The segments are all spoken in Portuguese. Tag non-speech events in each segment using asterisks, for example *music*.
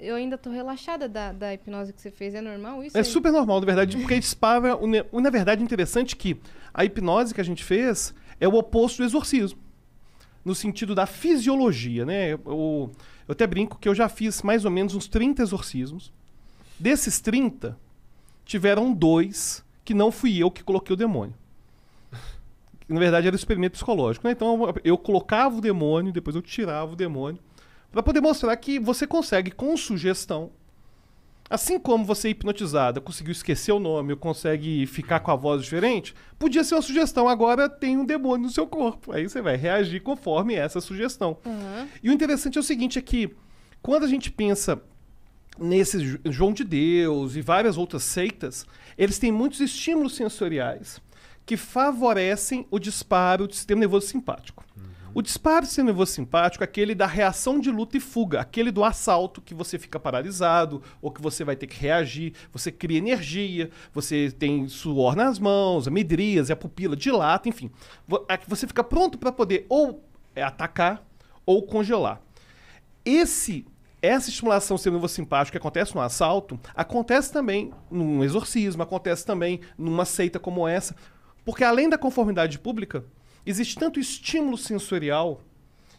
eu ainda tô relaxada da, da hipnose que você fez. É normal isso? É aí? super normal, na verdade, porque a na verdade, interessante que a hipnose que a gente fez é o oposto do exorcismo. No sentido da fisiologia, né? Eu, eu até brinco que eu já fiz mais ou menos uns 30 exorcismos. Desses 30, tiveram dois que não fui eu que coloquei o demônio. Na verdade, era um experimento psicológico. Né? Então, eu colocava o demônio, depois eu tirava o demônio para poder mostrar que você consegue com sugestão Assim como você hipnotizada conseguiu esquecer o nome, ou consegue ficar com a voz diferente, podia ser uma sugestão. Agora tem um demônio no seu corpo. Aí você vai reagir conforme essa sugestão. Uhum. E o interessante é o seguinte: é que quando a gente pensa nesse João de Deus e várias outras seitas, eles têm muitos estímulos sensoriais que favorecem o disparo do sistema nervoso simpático. Uhum. O disparo nervoso-simpático é aquele da reação de luta e fuga, aquele do assalto que você fica paralisado ou que você vai ter que reagir, você cria energia, você tem suor nas mãos, medrias, é a pupila dilata, enfim. É você fica pronto para poder ou é, atacar ou congelar. Esse essa estimulação simpático que acontece no assalto acontece também num exorcismo, acontece também numa seita como essa, porque além da conformidade pública, existe tanto estímulo sensorial.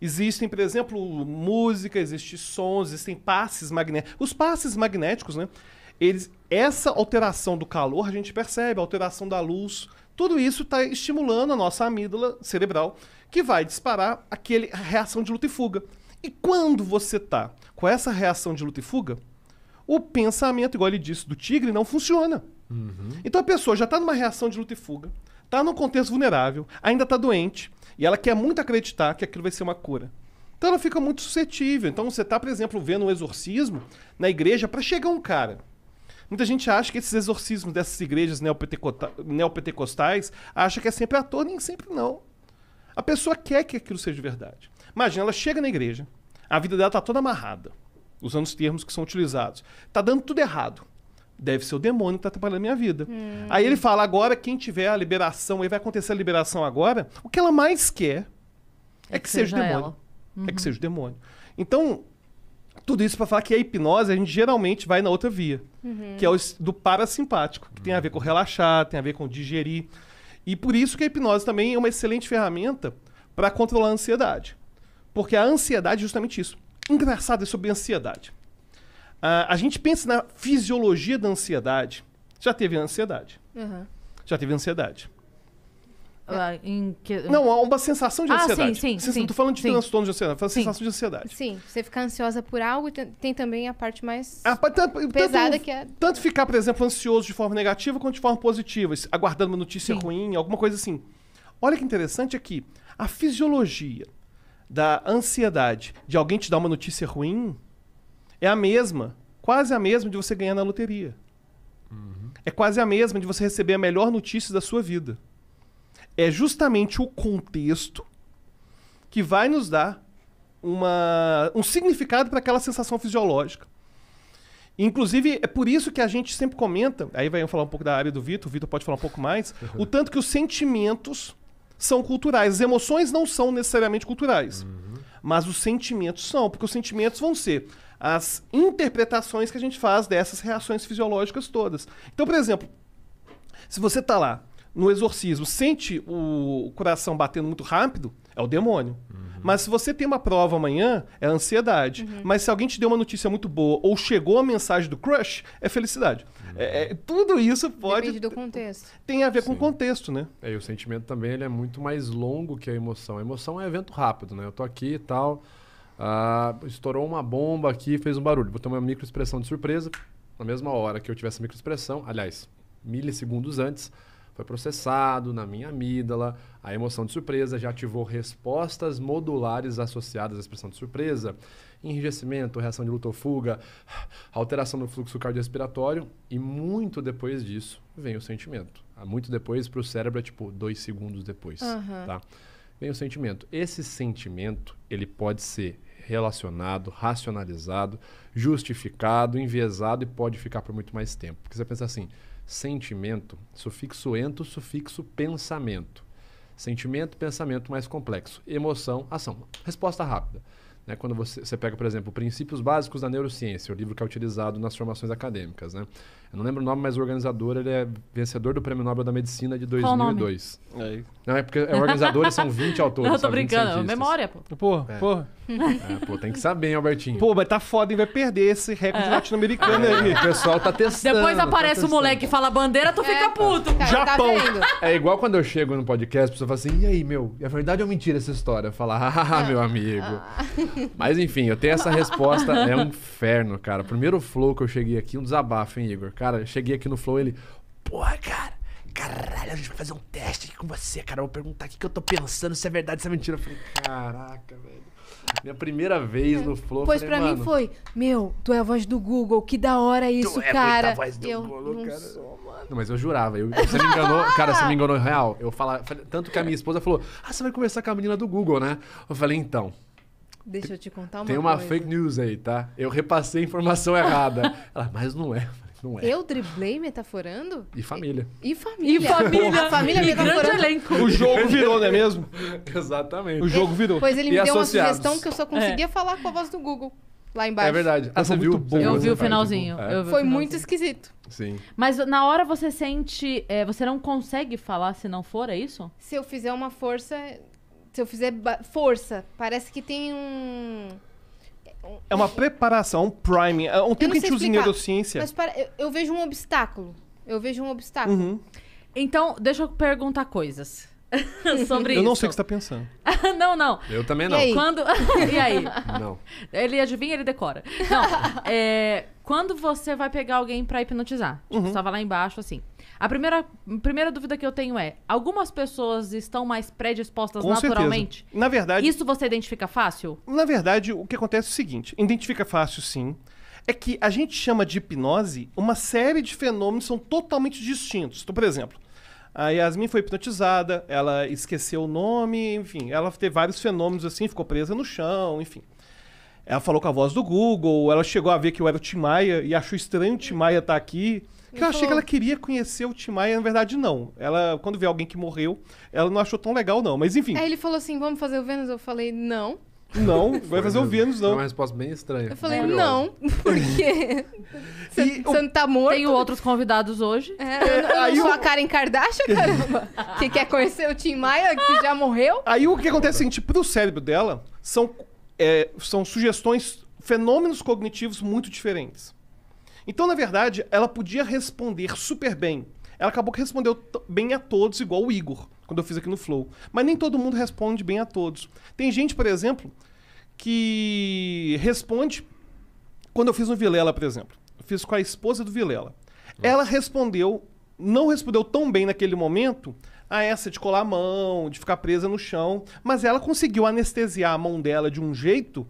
Existem, por exemplo, música, existem sons, existem passes magnéticos. Os passes magnéticos, né? Eles, essa alteração do calor a gente percebe, a alteração da luz, tudo isso está estimulando a nossa amígdala cerebral, que vai disparar aquele, a reação de luta e fuga. E quando você está com essa reação de luta e fuga, o pensamento, igual ele disse, do tigre não funciona. Uhum. Então a pessoa já está numa reação de luta e fuga, está num contexto vulnerável, ainda está doente, e ela quer muito acreditar que aquilo vai ser uma cura. Então ela fica muito suscetível. Então você está, por exemplo, vendo um exorcismo na igreja para chegar um cara. Muita gente acha que esses exorcismos dessas igrejas neopentecostais acha que é sempre à toa, nem sempre não. A pessoa quer que aquilo seja verdade. Imagina, ela chega na igreja, a vida dela está toda amarrada, usando os termos que são utilizados. Está dando tudo errado deve ser o demônio que está atrapalhando a minha vida. Hum. Aí ele fala, agora quem tiver a liberação, aí vai acontecer a liberação agora, o que ela mais quer é, é que, que, seja, seja o demônio. Uhum. É que uhum. seja o demônio. Então, tudo isso para falar que a hipnose, a gente geralmente vai na outra via, uhum. que é o do parasimpático, que uhum. tem a ver com relaxar, tem a ver com digerir. E por isso que a hipnose também é uma excelente ferramenta para controlar a ansiedade. Porque a ansiedade é justamente isso. Engraçado é sobre ansiedade. Ah, a gente pensa na fisiologia da ansiedade. Já teve ansiedade. Uhum. Já teve ansiedade. que... Não, há uma sensação de ah, ansiedade. Sim, sim, sim. Não estou falando de sim. transtorno de ansiedade, falando sensação de ansiedade. Sim, você ficar ansiosa por algo tem, tem também a parte mais a, tanto, pesada tanto, que é. Tanto ficar, por exemplo, ansioso de forma negativa quanto de forma positiva, aguardando uma notícia sim. ruim, alguma coisa assim. Olha que interessante aqui. É a fisiologia da ansiedade de alguém te dar uma notícia ruim é a mesma, quase a mesma de você ganhar na loteria. Uhum. É quase a mesma de você receber a melhor notícia da sua vida. É justamente o contexto que vai nos dar uma, um significado para aquela sensação fisiológica. Inclusive, é por isso que a gente sempre comenta, aí vai falar um pouco da área do Vitor, o Vitor pode falar um pouco mais, o *laughs* tanto que os sentimentos são culturais. As emoções não são necessariamente culturais, uhum. mas os sentimentos são, porque os sentimentos vão ser as interpretações que a gente faz dessas reações fisiológicas todas. Então, por exemplo, se você está lá no exorcismo, sente o coração batendo muito rápido, é o demônio. Uhum. Mas se você tem uma prova amanhã, é ansiedade. Uhum. Mas se alguém te deu uma notícia muito boa ou chegou a mensagem do crush, é felicidade. Uhum. É, é tudo isso pode. Depende do contexto. Tem a ver Sim. com o contexto, né? É, e o sentimento também ele é muito mais longo que a emoção. A emoção é evento rápido, né? Eu tô aqui e tal. Ah, estourou uma bomba aqui, fez um barulho. Botou uma microexpressão de surpresa. Na mesma hora que eu tivesse microexpressão, aliás, milissegundos antes, foi processado na minha amígdala. A emoção de surpresa já ativou respostas modulares associadas à expressão de surpresa, enrijecimento, reação de luta ou fuga, alteração no fluxo cardiorrespiratório e muito depois disso vem o sentimento. Ah, muito depois para o cérebro é tipo dois segundos depois, uhum. tá? Vem o sentimento. Esse sentimento ele pode ser relacionado, racionalizado, justificado, enviesado e pode ficar por muito mais tempo. Porque você pensa assim, sentimento, sufixo ento, sufixo pensamento. Sentimento, pensamento mais complexo. Emoção, ação. Resposta rápida. Né? Quando você, você pega, por exemplo, Princípios Básicos da Neurociência, o livro que é utilizado nas formações acadêmicas. Né? Eu não lembro o nome, mas o organizador ele é vencedor do Prêmio Nobel da Medicina de 2002. Qual nome? Não, é porque é organizador são 20 *laughs* autores. Não, tô brincando. É memória, pô. Pô, é. pô. É, pô, tem que saber, hein, Albertinho. Pô, mas tá foda, e Vai perder esse recorde é. latino-americano aí. *laughs* O pessoal tá testando. Depois tá aparece tá o moleque que fala bandeira, tu fica é, puto. Cara, tá Japão. Tá é igual quando eu chego no podcast, a pessoa fala assim, e aí, meu? É verdade ou mentira essa história? Falar, ah, *laughs* meu amigo. Ah. Mas enfim, eu tenho essa resposta. é um inferno, cara. Primeiro flow que eu cheguei aqui, um desabafo, hein, Igor? Cara, eu cheguei aqui no flow, ele. Porra, cara caralho, a gente vai fazer um teste aqui com você, cara. Eu vou perguntar o que, eu tô pensando, se é verdade, se é mentira. Eu falei, caraca, velho. Minha primeira vez no Flow. Pois falei, pra mim foi, meu, tu é a voz do Google, que da hora isso, é tu cara. É a voz do eu Google, cara. Sou, não, mas eu jurava, eu, você me enganou, cara, você me enganou real. Eu falava, tanto que a minha esposa falou: Ah, você vai conversar com a menina do Google, né? Eu falei, então. Deixa eu te contar uma Tem uma coisa. fake news aí, tá? Eu repassei a informação errada. Ela, mas não é. Não é. Eu driblei metaforando? E família. E, e família. E família. A família e grande elenco. O jogo virou, não é mesmo? *laughs* Exatamente. O jogo virou. Pois ele me deu associados. uma sugestão que eu só é. conseguia é. falar com a voz do Google. Lá embaixo. É verdade. Ah, você é viu? Bom, então. eu, vi é. o finalzinho. É. Foi muito esquisito. Sim. Mas na hora você sente. É, você não consegue falar se não for, é isso? Se eu fizer uma força, se eu fizer força, parece que tem um. é uma preparação, um priming. É um tempo que a gente usa em neurociência. Mas para, eu, eu, vejo um obstáculo. Eu vejo um obstáculo. Uhum. Então, deixa eu perguntar coisas. *laughs* sobre eu isso. não sei o que você tá pensando. *laughs* não, não. Eu também não. E aí? Quando... *laughs* e aí? Não. Ele adivinha, ele decora. Não. É... Quando você vai pegar alguém para hipnotizar? Tipo, uhum. estava lá embaixo, assim. A primeira, primeira dúvida que eu tenho é: algumas pessoas estão mais predispostas Com naturalmente? Certeza. Na verdade. Isso você identifica fácil? Na verdade, o que acontece é o seguinte: identifica fácil, sim. É que a gente chama de hipnose uma série de fenômenos que são totalmente distintos. Então, por exemplo, a Yasmin foi hipnotizada, ela esqueceu o nome, enfim, ela teve vários fenômenos assim, ficou presa no chão, enfim. Ela falou com a voz do Google, ela chegou a ver que eu era o Tim Maia e achou estranho o Tim Maia estar tá aqui. Que eu achei que ela queria conhecer o Tim Maia, na verdade, não. Ela, quando vê alguém que morreu, ela não achou tão legal, não. Mas enfim. Aí ele falou assim: vamos fazer o Vênus? Eu falei, não. Não, vai fazer o Vênus, não. É uma resposta bem estranha. Eu falei, curioso. não, *laughs* porque você não tá morto. Tenho outros convidados hoje. É, eu, eu aí sou eu... a Karen Kardashian, *laughs* caramba. que quer conhecer o Tim Maia, que já morreu. Aí o que acontece é o seguinte, pro cérebro dela, são é, são sugestões, fenômenos cognitivos muito diferentes. Então, na verdade, ela podia responder super bem. Ela acabou que respondeu bem a todos, igual o Igor, quando eu fiz aqui no Flow. Mas nem todo mundo responde bem a todos. Tem gente, por exemplo, que responde. Quando eu fiz no Vilela, por exemplo, eu fiz com a esposa do Vilela. Nossa. Ela respondeu, não respondeu tão bem naquele momento, a essa de colar a mão, de ficar presa no chão. Mas ela conseguiu anestesiar a mão dela de um jeito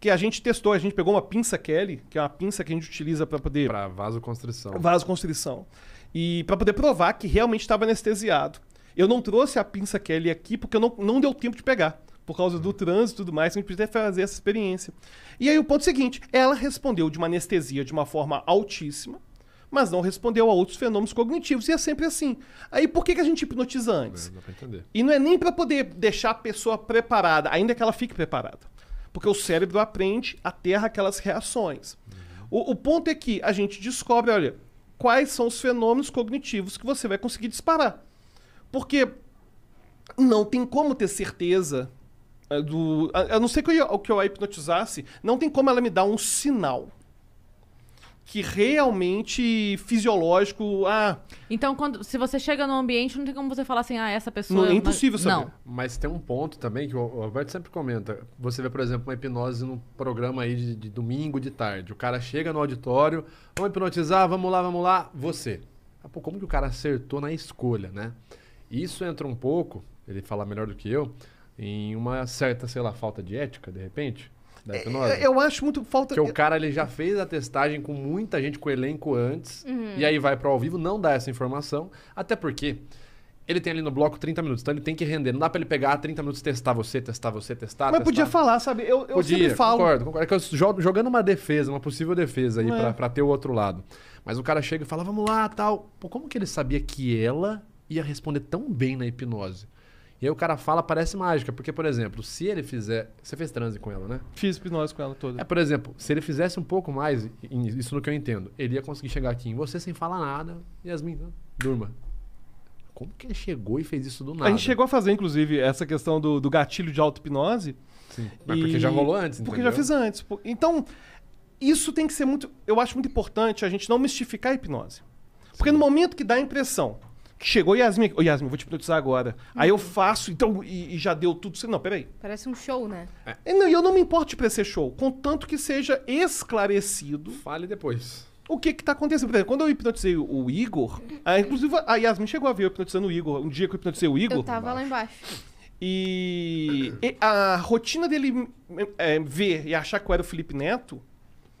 que a gente testou. A gente pegou uma pinça Kelly, que é uma pinça que a gente utiliza para poder. Para vasoconstrição. Vasoconstrição. E para poder provar que realmente estava anestesiado. Eu não trouxe a pinça Kelly aqui porque não, não deu tempo de pegar. Por causa do trânsito e tudo mais, a gente precisa fazer essa experiência. E aí o ponto seguinte: ela respondeu de uma anestesia de uma forma altíssima mas não respondeu a outros fenômenos cognitivos. E é sempre assim. Aí por que, que a gente hipnotiza antes? Não dá pra entender. E não é nem para poder deixar a pessoa preparada, ainda que ela fique preparada. Porque o cérebro aprende a ter aquelas reações. Uhum. O, o ponto é que a gente descobre, olha, quais são os fenômenos cognitivos que você vai conseguir disparar. Porque não tem como ter certeza eh, do. A, a não ser que eu, que eu a hipnotizasse, não tem como ela me dar um sinal que realmente fisiológico. Ah, então, quando, se você chega num ambiente, não tem como você falar assim, ah, essa pessoa. Não, é impossível saber. Não. Mas tem um ponto também que o Alberto sempre comenta. Você vê, por exemplo, uma hipnose no programa aí de, de domingo de tarde. O cara chega no auditório, vamos hipnotizar, vamos lá, vamos lá, você. Ah, pô, como que o cara acertou na escolha, né? Isso entra um pouco, ele fala melhor do que eu, em uma certa, sei lá, falta de ética, de repente da é, hipnose. Eu, acho muito falta. Que o cara ele já fez a testagem com muita gente, com o elenco antes, uhum. e aí vai para ao vivo, não dá essa informação, até porque ele tem ali no bloco 30 minutos, então ele tem que render. Não dá pra ele pegar 30 minutos testar você, testar você, testar. Mas testar. podia falar, sabe? Eu, eu podia, sempre falo. Concordo, concordo. É que eu jogando uma defesa, uma possível defesa aí é. pra, ter o outro lado. Mas o cara chega e fala, vamos lá, tal. Pô, como que ele sabia que ela ia responder tão bem na hipnose? E aí o cara fala, parece mágica. Porque, por exemplo, se ele fizer. Você fez transe com ela, né? Fiz hipnose com ela toda. É, por exemplo, se ele fizesse um pouco mais, isso no que eu entendo, ele ia conseguir chegar aqui em você sem falar nada. Yasmin, durma. Como que ele chegou e fez isso do nada? A gente chegou a fazer, inclusive, essa questão do, do gatilho de auto-hipnose. Sim. Mas porque já rolou antes, entendeu? Porque já fiz antes. Então, isso tem que ser muito. Eu acho muito importante a gente não mistificar a hipnose. Sim. Porque no momento que dá a impressão Chegou Yasmin aqui. Ô, Yasmin, eu vou te hipnotizar agora. Aí eu uhum. faço, então, e, e já deu tudo. Não, peraí. Parece um show, né? É. E não, e eu não me importo de parecer show, contanto que seja esclarecido Fale depois. o que que tá acontecendo. exemplo, quando eu hipnotizei o Igor, a- inclusive a Yasmin chegou a ver eu hipnotizando o Igor, um dia que eu hipnotizei o Igor. Eu tava lá embaixo. E, e a rotina dele hum, é, ver e achar que eu era o Felipe Neto,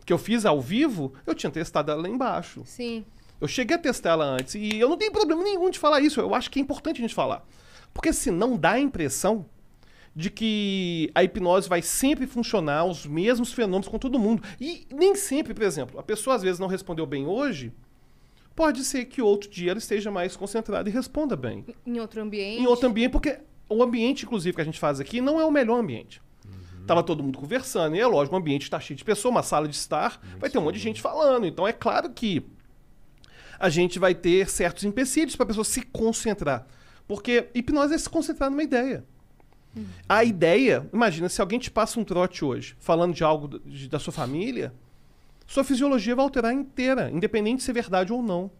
que eu fiz ao vivo, eu tinha testado lá embaixo. Sim. Eu cheguei a testar ela antes e eu não tenho problema nenhum de falar isso. Eu acho que é importante a gente falar. Porque senão assim, dá a impressão de que a hipnose vai sempre funcionar os mesmos fenômenos com todo mundo. E nem sempre, por exemplo, a pessoa às vezes não respondeu bem hoje, pode ser que outro dia ela esteja mais concentrada e responda bem. Em outro ambiente? Em outro ambiente, porque o ambiente, inclusive, que a gente faz aqui não é o melhor ambiente. Uhum. Tava todo mundo conversando, e é lógico, o ambiente está cheio de pessoas, uma sala de estar, Muito vai ter um monte de gente falando. Então é claro que a gente vai ter certos empecilhos para a pessoa se concentrar. Porque hipnose é se concentrar numa ideia. Uhum. A ideia, imagina, se alguém te passa um trote hoje, falando de algo de, da sua família, sua fisiologia vai alterar inteira, independente de ser verdade ou não.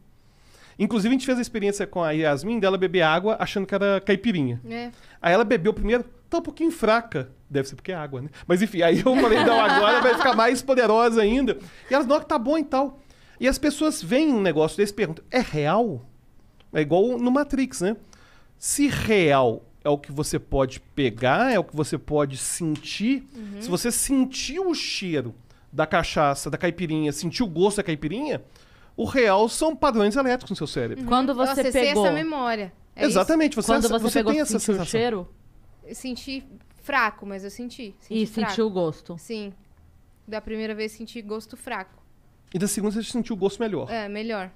Inclusive, a gente fez a experiência com a Yasmin dela beber água achando que era caipirinha. É. Aí ela bebeu primeiro, tá um pouquinho fraca. Deve ser porque é água, né? Mas enfim, aí eu falei, não, agora vai ficar mais poderosa ainda. E elas, não, que tá bom e tal. E as pessoas veem um negócio desse e perguntam: é real? É igual no Matrix, né? Se real é o que você pode pegar, é o que você pode sentir. Uhum. Se você sentiu o cheiro da cachaça, da caipirinha, sentiu o gosto da caipirinha, o real são padrões elétricos no seu cérebro. Uhum. Quando você Ela pegou... essa memória. É Exatamente. Você, Quando você, você pegou, tem essa sensação. o cheiro? Eu senti fraco, mas eu senti. senti e fraco. sentiu o gosto. Sim. Da primeira vez senti gosto fraco. E da segunda você sentiu o gosto melhor. É, melhor.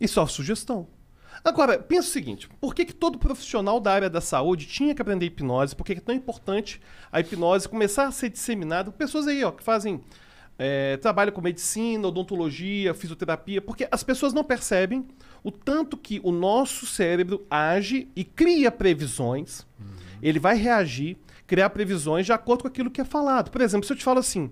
e só sugestão. Agora, pensa o seguinte: por que, que todo profissional da área da saúde tinha que aprender hipnose? Por que, que é tão importante a hipnose começar a ser disseminada? Pessoas aí ó, que fazem. É, com medicina, odontologia, fisioterapia, porque as pessoas não percebem o tanto que o nosso cérebro age e cria previsões. Uhum. Ele vai reagir, criar previsões de acordo com aquilo que é falado. Por exemplo, se eu te falo assim: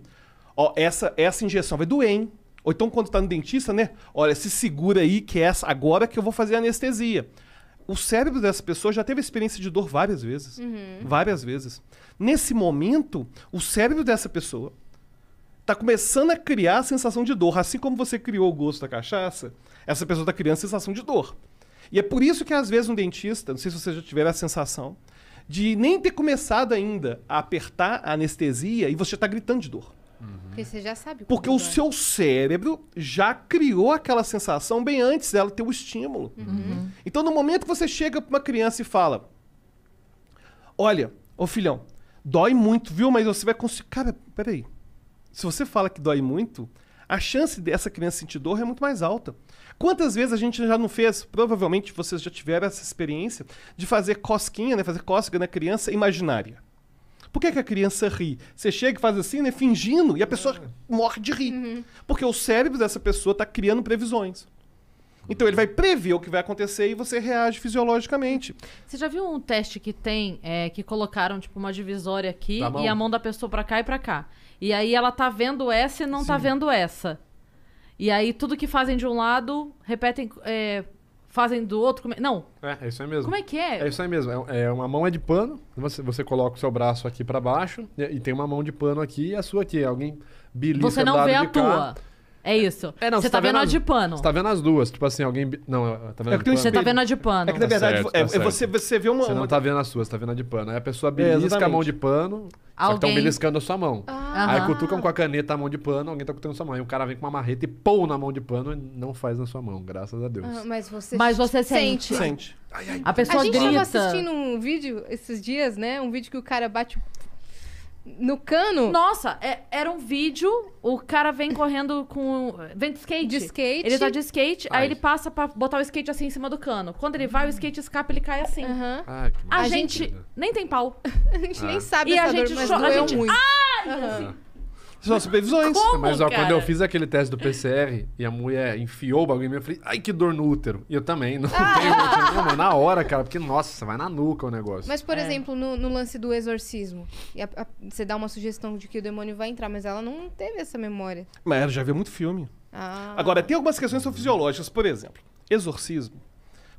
ó, essa, essa injeção vai doer, hein? Ou então quando tá no dentista, né? Olha, se segura aí que é essa, agora que eu vou fazer anestesia. O cérebro dessa pessoa já teve experiência de dor várias vezes. Uhum. Várias vezes. Nesse momento, o cérebro dessa pessoa tá começando a criar a sensação de dor. Assim como você criou o gosto da cachaça, essa pessoa tá criando a sensação de dor. E é por isso que às vezes um dentista, não sei se você já tiver a sensação, de nem ter começado ainda a apertar a anestesia e você está gritando de dor. Uhum. Porque você já sabe. Porque o é. seu cérebro já criou aquela sensação bem antes dela ter o estímulo. Uhum. uhum. Então, no momento que você chega para uma criança e fala: Olha, ô filhão, dói muito, viu? Mas você vai conseguir. Cara, peraí. Se você fala que dói muito, a chance dessa criança sentir dor é muito mais alta. Quantas vezes a gente já não fez, provavelmente vocês já tiveram essa experiência, de fazer cosquinha, né? Fazer cócega na criança imaginária. Por que, é que a criança ri? Você chega e faz assim, né? Fingindo, e a pessoa é. morre de rir. Uhum. Porque o cérebro dessa pessoa está criando previsões. Então ele vai prever o que vai acontecer e você reage fisiologicamente. Você já viu um teste que tem, é, que colocaram tipo uma divisória aqui e a mão da pessoa para cá e para cá. E aí ela tá vendo essa e não tá Sim. tá vendo essa. E aí tudo que fazem de um lado repetem, é, fazem do outro. Come... É, não. É, é isso aí mesmo. Como é que é? É isso aí mesmo. É, é uma mão é de pano, você, você coloca o seu braço aqui para baixo e, e, tem uma mão de pano aqui e a sua aqui. Alguém belisca Você não vê a cá. tua. É isso. É, não, você tá, tá, vendo a de pano. Você tá vendo as duas. Tipo assim, alguém. Não, é, tá vendo é que a de pano. Você tá vendo a de pano. É que na tá verdade, tá é, certo, é, tá você, você vê uma. Você não tá vendo as suas, tá vendo a de pano. Aí a pessoa é, belisca a mão de pano. Alguém... Só que beliscando a sua mão. Ah. Aí ah. cutucam com a caneta a mão de pano, alguém tá cutucando a sua mão. E o cara vem com uma marreta e pô na mão de pano e não faz na sua mão, graças a Deus. Ah, mas você, mas você sente. Sente. sente. a pessoa grita. A gente grita. tava assistindo um vídeo esses dias, né? Um vídeo que o cara bate no cano. Nossa, é, era um vídeo, o cara vem correndo com. Vem de skate. De skate. Ele tá de skate, Ai. aí ele passa pra botar o skate assim em cima do cano. Quando ele vai, o skate escapa, ele cai assim. Uhum. Ah, que a, a gente nem tem pau. *laughs* a gente ah. nem sabe e essa a gente dor, a gente... muito. Ai! Uhum. Assim, são supervisões. Como, Mas ó, cara? quando eu fiz aquele teste do PCR e a mulher enfiou o bagulho em mim, eu falei, ai, que dor no útero. E eu também, não tem ah. tenho dor na hora, cara, porque, nossa, você vai na nuca o negócio. Mas, por é. exemplo, no, no, lance do exorcismo, a, a, você dá uma sugestão de que o demônio vai entrar, mas ela não teve essa memória. Mas ela já viu muito filme. Ah. Agora, tem algumas questões que são fisiológicas, por exemplo, exorcismo.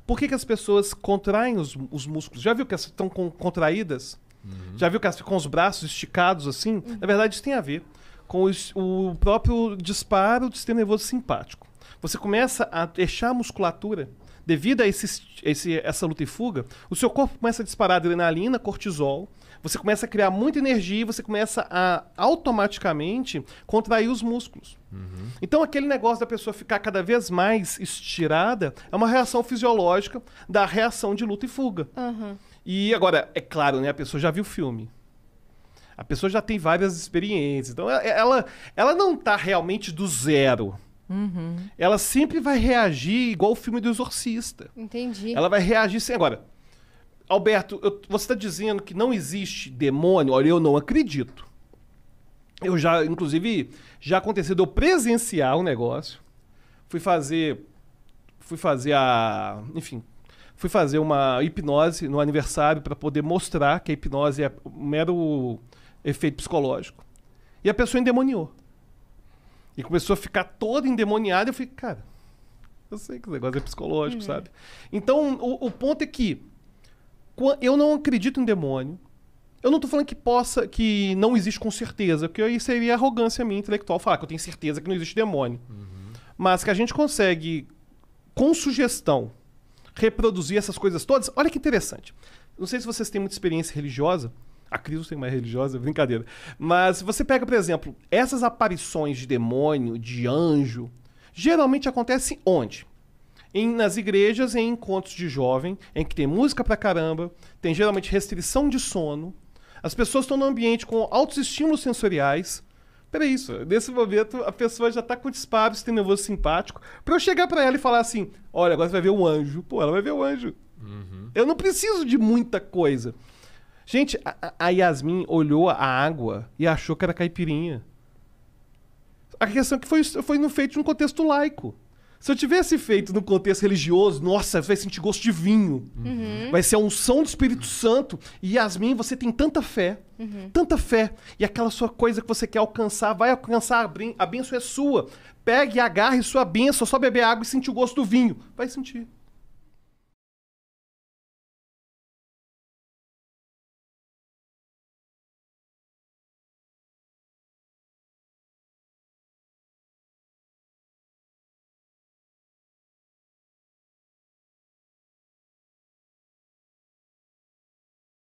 Por que, que as pessoas contraem os, os músculos? Já viu que elas estão com, contraídas? Uhum. Já viu que elas ficam com os braços esticados assim? Uhum. Na verdade, isso tem a ver com o próprio disparo do sistema nervoso simpático. Você começa a deixar a musculatura, devido a esse, esse, essa luta e fuga, o seu corpo começa a disparar adrenalina, cortisol, você começa a criar muita energia e você começa a automaticamente contrair os músculos. Uhum. Então, aquele negócio da pessoa ficar cada vez mais estirada é uma reação fisiológica da reação de luta e fuga. Uhum. E agora, é claro, né? A pessoa já viu o filme. A pessoa já tem várias experiências. Então, ela, ela não está realmente do zero. Uhum. Ela sempre vai reagir igual o filme do Exorcista. Entendi. Ela vai reagir sem. Agora, Alberto, eu, você está dizendo que não existe demônio? Olha, eu não acredito. Eu já, inclusive, já aconteceu de eu presenciar um negócio. Fui fazer. Fui fazer a. Enfim, fui fazer uma hipnose no aniversário para poder mostrar que a hipnose é mero efeito psicológico. E a pessoa endemoniou. E começou a ficar toda endemoniada. Eu falei, cara, eu sei que o negócio é psicológico, uhum. sabe? Então, o, o, ponto é que eu não acredito em demônio. Eu não estou falando que possa, que não existe com certeza, porque aí seria arrogância minha intelectual falar que eu tenho certeza que não existe demônio. Uhum. Mas que a gente consegue, com sugestão, reproduzir essas coisas todas. Olha que interessante. Não sei se vocês têm muita experiência religiosa, a Cris tem mais religiosa, brincadeira. Mas se você pega, por exemplo, essas aparições de demônio, de anjo, geralmente acontecem onde? Em, nas igrejas, em encontros de jovem, em que tem música pra caramba, tem geralmente restrição de sono, as pessoas estão num ambiente com altos estímulos sensoriais. Peraí, isso. Nesse momento, a pessoa já tá com disparo, tem nervoso simpático. Pra eu chegar para ela e falar assim: olha, agora você vai ver um anjo. Pô, ela vai ver o um anjo. Uhum. Eu não preciso de muita coisa. Gente, a, a Yasmin olhou a água e achou que era caipirinha. A questão é que foi, foi no feito num contexto laico. Se eu tivesse feito no contexto religioso, nossa, vai sentir gosto de vinho. Uhum. Vai ser a unção do Espírito Santo. E Yasmin, você tem tanta fé, uhum. tanta fé. E aquela sua coisa que você quer alcançar, vai alcançar, a bênção é sua. Pegue e agarre sua bênção, só beber água e sentir o gosto do vinho. Vai sentir.